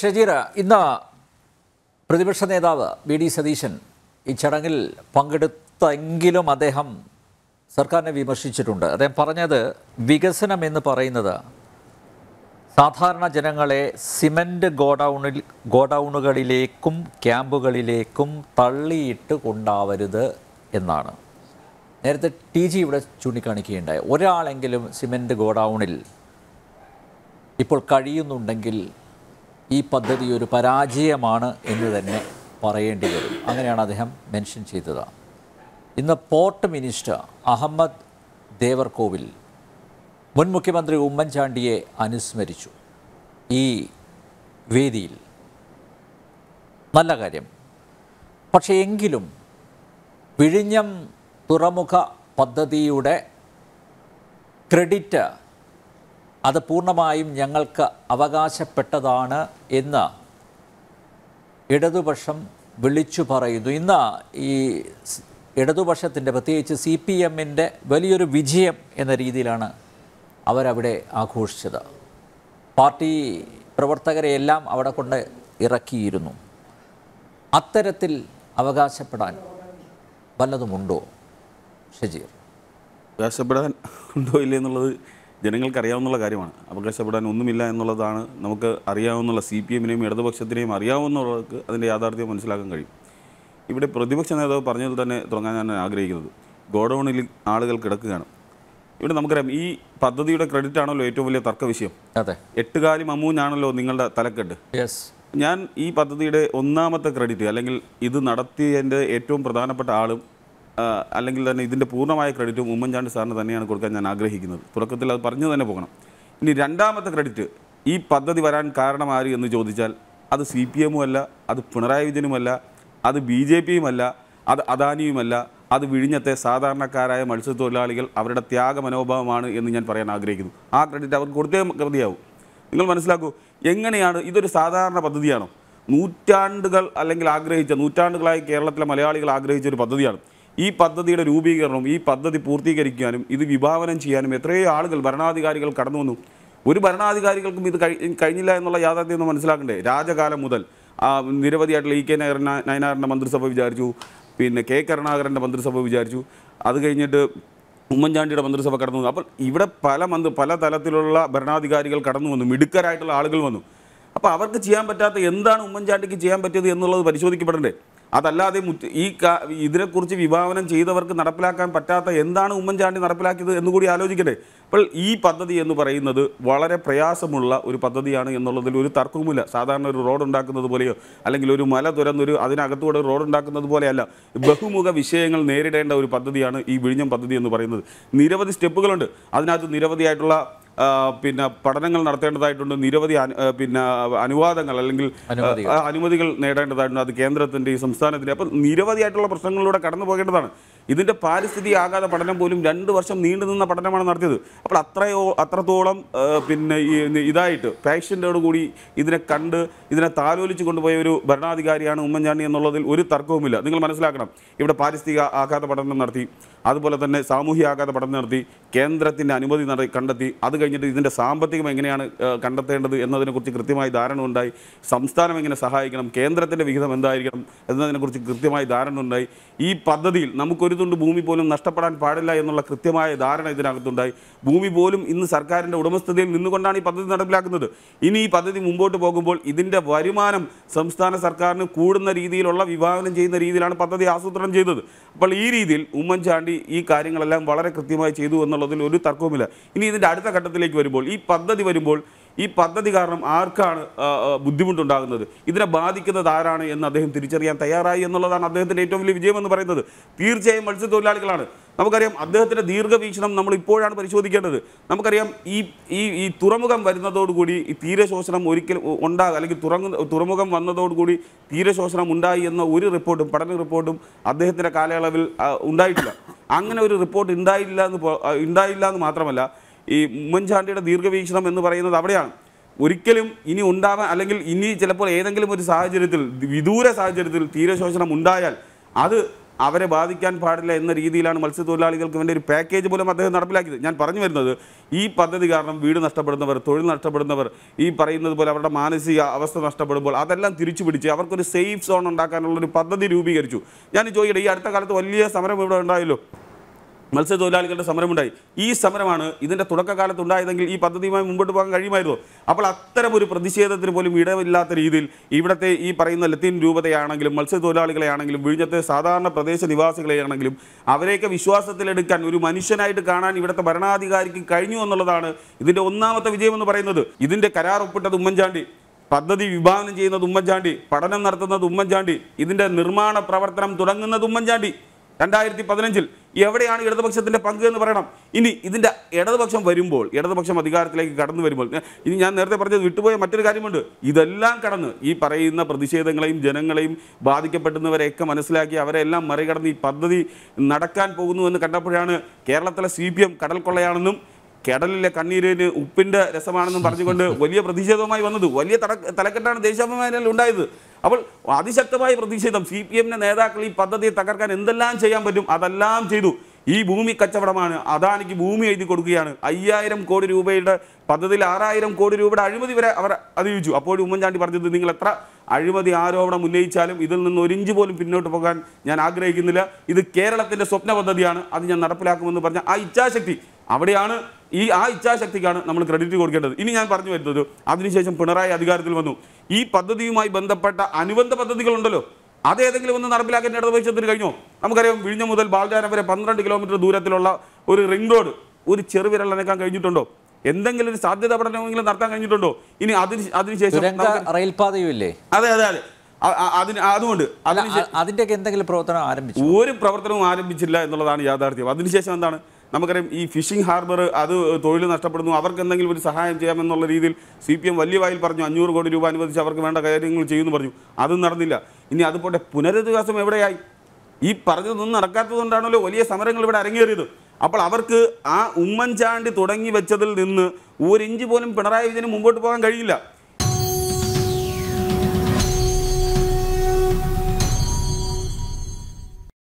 ഷജീറ ഇന്ന് പ്രതിപക്ഷ നേതാവ് വി ഡി സതീശൻ ഈ ചടങ്ങിൽ പങ്കെടുത്തെങ്കിലും അദ്ദേഹം സർക്കാരിനെ വിമർശിച്ചിട്ടുണ്ട് അദ്ദേഹം പറഞ്ഞത് വികസനം എന്ന് പറയുന്നത് സാധാരണ ജനങ്ങളെ സിമൻറ്റ് ഗോഡൗണിൽ ഗോഡൗണുകളിലേക്കും ക്യാമ്പുകളിലേക്കും തള്ളിയിട്ട് കൊണ്ടാവരുത് എന്നാണ് നേരത്തെ ടി ജി ഇവിടെ ചൂണ്ടിക്കാണിക്കുകയുണ്ടായി ഒരാളെങ്കിലും സിമൻറ്റ് ഗോഡൗണിൽ ഇപ്പോൾ കഴിയുന്നുണ്ടെങ്കിൽ ഈ പദ്ധതി ഒരു പരാജയമാണ് എന്ന് തന്നെ പറയേണ്ടി വരും അങ്ങനെയാണ് അദ്ദേഹം മെൻഷൻ ചെയ്തത് ഇന്ന് പോർട്ട് മിനിസ്റ്റർ അഹമ്മദ് ദേവർകോവിൽ മുൻ മുഖ്യമന്ത്രി ഉമ്മൻചാണ്ടിയെ അനുസ്മരിച്ചു ഈ വേദിയിൽ നല്ല കാര്യം പക്ഷേ എങ്കിലും വിഴിഞ്ഞം തുറമുഖ പദ്ധതിയുടെ ക്രെഡിറ്റ് അത് പൂർണ്ണമായും ഞങ്ങൾക്ക് അവകാശപ്പെട്ടതാണ് എന്ന് ഇടതുപക്ഷം വിളിച്ചു പറയുന്നു ഇന്ന് ഈ ഇടതുപക്ഷത്തിൻ്റെ പ്രത്യേകിച്ച് സി പി എമ്മിൻ്റെ വലിയൊരു വിജയം എന്ന രീതിയിലാണ് അവരവിടെ ആഘോഷിച്ചത് പാർട്ടി പ്രവർത്തകരെയെല്ലാം അവിടെ കൊണ്ട് ഇറക്കിയിരുന്നു അത്തരത്തിൽ അവകാശപ്പെടാൻ വല്ലതുമുണ്ടോ ഷജീർ അവകാശപ്പെടാൻ ഉണ്ടോ ഇല്ലേ എന്നുള്ളത് ജനങ്ങൾക്ക് കാര്യമാണ് അവകാശപ്പെടാൻ ഒന്നുമില്ല എന്നുള്ളതാണ് നമുക്ക് അറിയാവുന്ന സി പി എമ്മിനെയും ഇടതുപക്ഷത്തിനെയും അറിയാവുന്നവർക്ക് അതിൻ്റെ യാഥാർത്ഥ്യം മനസ്സിലാക്കാൻ കഴിയും ഇവിടെ പ്രതിപക്ഷ നേതാവ് പറഞ്ഞതിൽ തന്നെ തുടങ്ങാൻ ഞാൻ ആഗ്രഹിക്കുന്നത് ഗോഡൗണിൽ ആളുകൾ കിടക്കുകയാണ് ഇവിടെ നമുക്കറിയാം ഈ പദ്ധതിയുടെ ക്രെഡിറ്റ് ആണല്ലോ ഏറ്റവും വലിയ തർക്ക വിഷയം അതെ എട്ടുകാലി മമ്മൂഞ്ഞാണല്ലോ നിങ്ങളുടെ തലക്കെട്ട് യെസ് ഞാൻ ഈ പദ്ധതിയുടെ ഒന്നാമത്തെ ക്രെഡിറ്റ് അല്ലെങ്കിൽ ഇത് നടത്തിയതിൻ്റെ ഏറ്റവും പ്രധാനപ്പെട്ട ആളും അല്ലെങ്കിൽ തന്നെ ഇതിൻ്റെ പൂർണ്ണമായ ക്രെഡിറ്റും ഉമ്മൻചാണ്ടി സാറിന് തന്നെയാണ് കൊടുക്കാൻ ഞാൻ ആഗ്രഹിക്കുന്നത് തുടക്കത്തിൽ അത് പറഞ്ഞു തന്നെ പോകണം ഇനി രണ്ടാമത്തെ ക്രെഡിറ്റ് ഈ പദ്ധതി വരാൻ കാരണം ആര് എന്ന് ചോദിച്ചാൽ അത് സി പി എമ്മുമല്ല അല്ല അത് പിണറായി വിജയനുമല്ല അത് ബി ജെ പിയുമല്ല അത് അദാനിയുമല്ല അത് വിഴിഞ്ഞത്തെ സാധാരണക്കാരായ മത്സ്യത്തൊഴിലാളികൾ അവരുടെ ത്യാഗ മനോഭാവമാണ് എന്ന് ഞാൻ പറയാൻ ആഗ്രഹിക്കുന്നു ആ ക്രെഡിറ്റ് അവർക്ക് കൊടുത്തേ മതിയാവും നിങ്ങൾ മനസ്സിലാക്കൂ എങ്ങനെയാണ് ഇതൊരു സാധാരണ പദ്ധതിയാണോ നൂറ്റാണ്ടുകൾ അല്ലെങ്കിൽ ആഗ്രഹിച്ച നൂറ്റാണ്ടുകളായി കേരളത്തിലെ മലയാളികൾ ആഗ്രഹിച്ച ഒരു പദ്ധതിയാണ് ഈ പദ്ധതിയുടെ രൂപീകരണവും ഈ പദ്ധതി പൂർത്തീകരിക്കാനും ഇത് വിഭാവനം ചെയ്യാനും എത്രയോ ആളുകൾ ഭരണാധികാരികൾ കടന്നു വന്നു ഒരു ഭരണാധികാരികൾക്കും ഇത് കഴിഞ്ഞില്ല എന്നുള്ള യാഥാർത്ഥ്യം ഒന്ന് മനസ്സിലാക്കണ്ടേ രാജകാലം മുതൽ നിരവധിയായിട്ടുള്ള ഇ കെ നഗര നയനാറിൻ്റെ മന്ത്രിസഭ വിചാരിച്ചു പിന്നെ കെ കരുണാകരൻ്റെ മന്ത്രിസഭ വിചാരിച്ചു അത് കഴിഞ്ഞിട്ട് ഉമ്മൻചാണ്ടിയുടെ മന്ത്രിസഭ കടന്നു വന്നു അപ്പോൾ ഇവിടെ പല മന്ത്രി പല തലത്തിലുള്ള ഭരണാധികാരികൾ കടന്നു വന്നു മിടുക്കരായിട്ടുള്ള ആളുകൾ വന്നു അപ്പോൾ അവർക്ക് ചെയ്യാൻ പറ്റാത്ത എന്താണ് ഉമ്മൻചാണ്ടിക്ക് ചെയ്യാൻ പറ്റിയത് എന്നുള്ളത് പരിശോധിക്കപ്പെടണ്ടേ അതല്ലാതെ ഈ ഇതിനെക്കുറിച്ച് വിഭാവനം ചെയ്തവർക്ക് നടപ്പിലാക്കാൻ പറ്റാത്ത എന്താണ് ഉമ്മൻചാണ്ടി നടപ്പിലാക്കിയത് എന്നുകൂടി ആലോചിക്കട്ടെ അപ്പോൾ ഈ പദ്ധതി എന്ന് പറയുന്നത് വളരെ പ്രയാസമുള്ള ഒരു പദ്ധതിയാണ് എന്നുള്ളതിൽ ഒരു തർക്കവുമില്ല സാധാരണ ഒരു റോഡ് ഉണ്ടാക്കുന്നത് പോലെയോ അല്ലെങ്കിൽ ഒരു മല തുരന്നൊരു അതിനകത്തുകൂടെ റോഡ് ഉണ്ടാക്കുന്നത് പോലെയല്ല ബഹുമുഖ വിഷയങ്ങൾ നേരിടേണ്ട ഒരു പദ്ധതിയാണ് ഈ വിഴിഞ്ഞം പദ്ധതി എന്ന് പറയുന്നത് നിരവധി സ്റ്റെപ്പുകളുണ്ട് അതിനകത്ത് നിരവധിയായിട്ടുള്ള പിന്നെ പഠനങ്ങൾ നടത്തേണ്ടതായിട്ടുണ്ട് നിരവധി പിന്നെ അനുവാദങ്ങൾ അല്ലെങ്കിൽ അനുമതികൾ നേടേണ്ടതായിട്ടുണ്ട് അത് കേന്ദ്രത്തിൻ്റെയും സംസ്ഥാനത്തിൻ്റെയും അപ്പം നിരവധിയായിട്ടുള്ള പ്രശ്നങ്ങളിലൂടെ കടന്നു പോകേണ്ടതാണ് ഇതിൻ്റെ പാരിസ്ഥിതിക ആഘാത പഠനം പോലും രണ്ട് വർഷം നീണ്ടു നിന്ന പഠനമാണ് നടത്തിയത് അപ്പോൾ അത്രയോ അത്രത്തോളം പിന്നെ ഇതായിട്ട് പാഷനോട് കൂടി ഇതിനെ കണ്ട് ഇതിനെ താലോലിച്ച് കൊണ്ടുപോയ ഒരു ഭരണാധികാരിയാണ് ഉമ്മൻചാണ്ടി എന്നുള്ളതിൽ ഒരു തർക്കവുമില്ല നിങ്ങൾ മനസ്സിലാക്കണം ഇവിടെ പാരിസ്ഥിതിക ആഘാത പഠനം നടത്തി അതുപോലെ തന്നെ സാമൂഹിക ആഘാത പഠനം നടത്തി കേന്ദ്രത്തിൻ്റെ അനുമതി നടത്തി കണ്ടെത്തി അത് കഴിഞ്ഞിട്ട് ഇതിൻ്റെ സാമ്പത്തികം എങ്ങനെയാണ് കണ്ടെത്തേണ്ടത് എന്നതിനെക്കുറിച്ച് കൃത്യമായി ധാരണ ഉണ്ടായി സംസ്ഥാനം എങ്ങനെ സഹായിക്കണം കേന്ദ്രത്തിൻ്റെ വിഹിതം എന്തായിരിക്കണം എന്നതിനെക്കുറിച്ച് കൃത്യമായി ധാരണ ഉണ്ടായി ഈ പദ്ധതിയിൽ നമുക്കൊരു ഒരു ഭൂമി പോലും നഷ്ടപ്പെടാൻ പാടില്ല എന്നുള്ള കൃത്യമായ ധാരണ ഇതിനകത്തുണ്ടായി ഭൂമി പോലും ഇന്ന് സർക്കാരിൻ്റെ ഉടമസ്ഥതയിൽ നിന്നുകൊണ്ടാണ് ഈ പദ്ധതി നടപ്പിലാക്കുന്നത് ഇനി ഈ പദ്ധതി മുമ്പോട്ട് പോകുമ്പോൾ ഇതിൻ്റെ വരുമാനം സംസ്ഥാന സർക്കാരിന് കൂടുന്ന രീതിയിലുള്ള വിഭാവനം ചെയ്യുന്ന രീതിയിലാണ് പദ്ധതി ആസൂത്രണം ചെയ്തത് അപ്പോൾ ഈ രീതിയിൽ ഉമ്മൻചാണ്ടി ഈ കാര്യങ്ങളെല്ലാം വളരെ കൃത്യമായി ചെയ്തു എന്നുള്ളതിൽ ഒരു തർക്കവുമില്ല ഇനി ഇതിൻ്റെ അടുത്ത ഘട്ടത്തിലേക്ക് വരുമ്പോൾ ഈ പദ്ധതി വരുമ്പോൾ ഈ പദ്ധതി കാരണം ആർക്കാണ് ബുദ്ധിമുട്ടുണ്ടാകുന്നത് ഇതിനെ ബാധിക്കുന്നത് ആരാണ് എന്ന് അദ്ദേഹം തിരിച്ചറിയാൻ തയ്യാറായി എന്നുള്ളതാണ് അദ്ദേഹത്തിൻ്റെ ഏറ്റവും വലിയ വിജയമെന്ന് പറയുന്നത് തീർച്ചയായും മത്സ്യത്തൊഴിലാളികളാണ് നമുക്കറിയാം അദ്ദേഹത്തിൻ്റെ ദീർഘവീക്ഷണം നമ്മൾ ഇപ്പോഴാണ് പരിശോധിക്കേണ്ടത് നമുക്കറിയാം ഈ ഈ ഈ തുറമുഖം വരുന്നതോടുകൂടി ഈ തീരശോഷണം ഒരിക്കൽ ഉണ്ടാകുക അല്ലെങ്കിൽ തുറങ്ങ തുറമുഖം വന്നതോടുകൂടി തീരശോഷണം ഉണ്ടായി എന്ന ഒരു റിപ്പോർട്ടും പഠന റിപ്പോർട്ടും അദ്ദേഹത്തിൻ്റെ കാലയളവിൽ ഉണ്ടായിട്ടില്ല അങ്ങനെ ഒരു റിപ്പോർട്ട് ഉണ്ടായില്ല എന്ന് ഉണ്ടായില്ല എന്ന് മാത്രമല്ല ഈ ഉമ്മൻചാണ്ടിയുടെ ദീർഘവീക്ഷണം എന്ന് പറയുന്നത് അവിടെയാണ് ഒരിക്കലും ഇനി ഉണ്ടാവാൻ അല്ലെങ്കിൽ ഇനി ചിലപ്പോൾ ഏതെങ്കിലും ഒരു സാഹചര്യത്തിൽ വിദൂര സാഹചര്യത്തിൽ തീരശോഷണം ഉണ്ടായാൽ അത് അവരെ ബാധിക്കാൻ പാടില്ല എന്ന രീതിയിലാണ് മത്സ്യത്തൊഴിലാളികൾക്ക് വേണ്ടി ഒരു പാക്കേജ് പോലും അദ്ദേഹം നടപ്പിലാക്കിയത് ഞാൻ പറഞ്ഞു വരുന്നത് ഈ പദ്ധതി കാരണം വീട് നഷ്ടപ്പെടുന്നവർ തൊഴിൽ നഷ്ടപ്പെടുന്നവർ ഈ പറയുന്നത് പോലെ അവരുടെ മാനസിക അവസ്ഥ നഷ്ടപ്പെടുമ്പോൾ അതെല്ലാം തിരിച്ചു പിടിച്ച് അവർക്കൊരു സേഫ് സോൺ ഉണ്ടാക്കാനുള്ള ഒരു പദ്ധതി രൂപീകരിച്ചു ഞാൻ ചോദിക്കട്ടെ ഈ അടുത്ത കാലത്ത് വലിയ സമരം ഇവിടെ ഉണ്ടായല്ലോ മത്സ്യത്തൊഴിലാളികളുടെ സമരമുണ്ടായി ഈ സമരമാണ് ഇതിൻ്റെ തുടക്കകാലത്ത് ഉണ്ടായതെങ്കിൽ ഈ പദ്ധതിയുമായി മുമ്പോട്ട് പോകാൻ കഴിയുമായിരുന്നു അപ്പോൾ അത്തരം ഒരു പ്രതിഷേധത്തിന് പോലും ഇടമില്ലാത്ത രീതിയിൽ ഇവിടുത്തെ ഈ പറയുന്ന ലത്തീൻ രൂപതയാണെങ്കിലും മത്സ്യത്തൊഴിലാളികളെയാണെങ്കിലും വിഴിഞ്ഞത്തെ സാധാരണ പ്രദേശ നിവാസികളെയാണെങ്കിലും അവരെയൊക്കെ വിശ്വാസത്തിലെടുക്കാൻ ഒരു മനുഷ്യനായിട്ട് കാണാൻ ഇവിടുത്തെ ഭരണാധികാരിക്ക് കഴിഞ്ഞു എന്നുള്ളതാണ് ഇതിൻ്റെ ഒന്നാമത്തെ വിജയമെന്ന് പറയുന്നത് ഇതിൻ്റെ കരാർ ഒപ്പിട്ടത് ഉമ്മൻചാണ്ടി പദ്ധതി വിഭാവനം ചെയ്യുന്നത് ഉമ്മൻചാണ്ടി പഠനം നടത്തുന്നത് ഉമ്മൻചാണ്ടി ഇതിൻ്റെ നിർമ്മാണ പ്രവർത്തനം തുടങ്ങുന്നത് ഉമ്മൻചാണ്ടി രണ്ടായിരത്തി പതിനഞ്ചിൽ എവിടെയാണ് ഇടതുപക്ഷത്തിൻ്റെ പങ്ക് എന്ന് പറയണം ഇനി ഇതിൻ്റെ ഇടതുപക്ഷം വരുമ്പോൾ ഇടതുപക്ഷം അധികാരത്തിലേക്ക് കടന്നു വരുമ്പോൾ ഇനി ഞാൻ നേരത്തെ പറഞ്ഞത് വിട്ടുപോയ മറ്റൊരു കാര്യമുണ്ട് ഇതെല്ലാം കടന്ന് ഈ പറയുന്ന പ്രതിഷേധങ്ങളെയും ജനങ്ങളെയും ബാധിക്കപ്പെടുന്നവരെയൊക്കെ മനസ്സിലാക്കി അവരെല്ലാം മറികടന്ന് ഈ പദ്ധതി നടക്കാൻ പോകുന്നുവെന്ന് എന്ന് കണ്ടപ്പോഴാണ് കേരളത്തിലെ സി പി എം കടൽ കൊള്ളയാണെന്നും കടലിലെ കണ്ണീരിന് ഉപ്പിൻ്റെ രസമാണെന്നും പറഞ്ഞുകൊണ്ട് വലിയ പ്രതിഷേധവുമായി വന്നത് വലിയ തലക്കെട്ടാണ് ദേശാഭിമാനിയിൽ ഉണ്ടായത് അപ്പോൾ അതിശക്തമായ പ്രതിഷേധം സി പി എമ്മിൻ്റെ നേതാക്കൾ ഈ പദ്ധതി തകർക്കാൻ എന്തെല്ലാം ചെയ്യാൻ പറ്റും അതെല്ലാം ചെയ്തു ഈ ഭൂമി കച്ചവടമാണ് അദാനിക്ക് ഭൂമി എഴുതി കൊടുക്കുകയാണ് അയ്യായിരം കോടി രൂപയുടെ പദ്ധതിയിൽ ആറായിരം കോടി രൂപയുടെ അഴിമതി വരെ അവർ അറിയിച്ചു അപ്പോഴും ഉമ്മൻചാണ്ടി പറഞ്ഞത് നിങ്ങൾ എത്ര അഴിമതി ആരോപണം ഉന്നയിച്ചാലും ഇതിൽ നിന്ന് ഒരിഞ്ച് പോലും പിന്നോട്ട് പോകാൻ ഞാൻ ആഗ്രഹിക്കുന്നില്ല ഇത് കേരളത്തിൻ്റെ സ്വപ്ന പദ്ധതിയാണ് അത് ഞാൻ നടപ്പിലാക്കുമെന്ന് പറഞ്ഞ ആ ഇച്ഛാശക്തി അവിടെയാണ് ഈ ആ ഇച്ഛാശക്തിക്കാണ് നമ്മൾ ക്രെഡിറ്റ് കൊടുക്കേണ്ടത് ഇനി ഞാൻ പറഞ്ഞു വരുന്നത് അതിനുശേഷം പിണറായി അധികാരത്തിൽ വന്നു ഈ പദ്ധതിയുമായി ബന്ധപ്പെട്ട അനുബന്ധ പദ്ധതികളുണ്ടല്ലോ അത് ഏതെങ്കിലും ഒന്ന് നടപ്പിലാക്കാൻ ഇടതുപക്ഷത്തിന് കഴിഞ്ഞോ നമുക്കറിയാം വിഴിഞ്ഞ മുതൽ ബാലചാരം വരെ പന്ത്രണ്ട് കിലോമീറ്റർ ദൂരത്തിലുള്ള ഒരു റിംഗ് റോഡ് ഒരു ചെറുവിരൽ അനക്കാൻ കഴിഞ്ഞിട്ടുണ്ടോ എന്തെങ്കിലും ഒരു സാധ്യത പഠനമെങ്കിലും നടത്താൻ കഴിഞ്ഞിട്ടുണ്ടോ ഇനി അതിന് അതിനുശേഷം റെയിൽപാതയുമില്ലേ അതെ അതെ അതെ അതിന് അതുകൊണ്ട് അതിന്റെയൊക്കെ എന്തെങ്കിലും പ്രവർത്തനം ആരംഭിച്ചു ഒരു പ്രവർത്തനവും ആരംഭിച്ചില്ല എന്നുള്ളതാണ് യാഥാർത്ഥ്യം അതിനുശേഷം എന്താണ് നമുക്കറിയാം ഈ ഫിഷിംഗ് ഹാർബർ അത് തൊഴിൽ നഷ്ടപ്പെടുന്നു അവർക്ക് എന്തെങ്കിലും ഒരു സഹായം ചെയ്യാമെന്നുള്ള രീതിയിൽ സി പി എം വലിയ വായിൽ പറഞ്ഞു അഞ്ഞൂറ് കോടി രൂപ അനുവദിച്ച് അവർക്ക് വേണ്ട കാര്യങ്ങൾ ചെയ്യുമെന്ന് പറഞ്ഞു അതും നടന്നില്ല ഇനി അതുപോലെ പുനരധിവാസം എവിടെയായി ഈ പറഞ്ഞതൊന്നും നടക്കാത്തതുകൊണ്ടാണല്ലോ വലിയ സമരങ്ങൾ ഇവിടെ അരങ്ങേറിയത് അപ്പോൾ അവർക്ക് ആ ഉമ്മൻചാണ്ടി തുടങ്ങി വെച്ചതിൽ നിന്ന് ഒരിഞ്ച് ഇഞ്ച് പോലും പിണറായി വിജയന് മുമ്പോട്ട് പോകാൻ കഴിയില്ല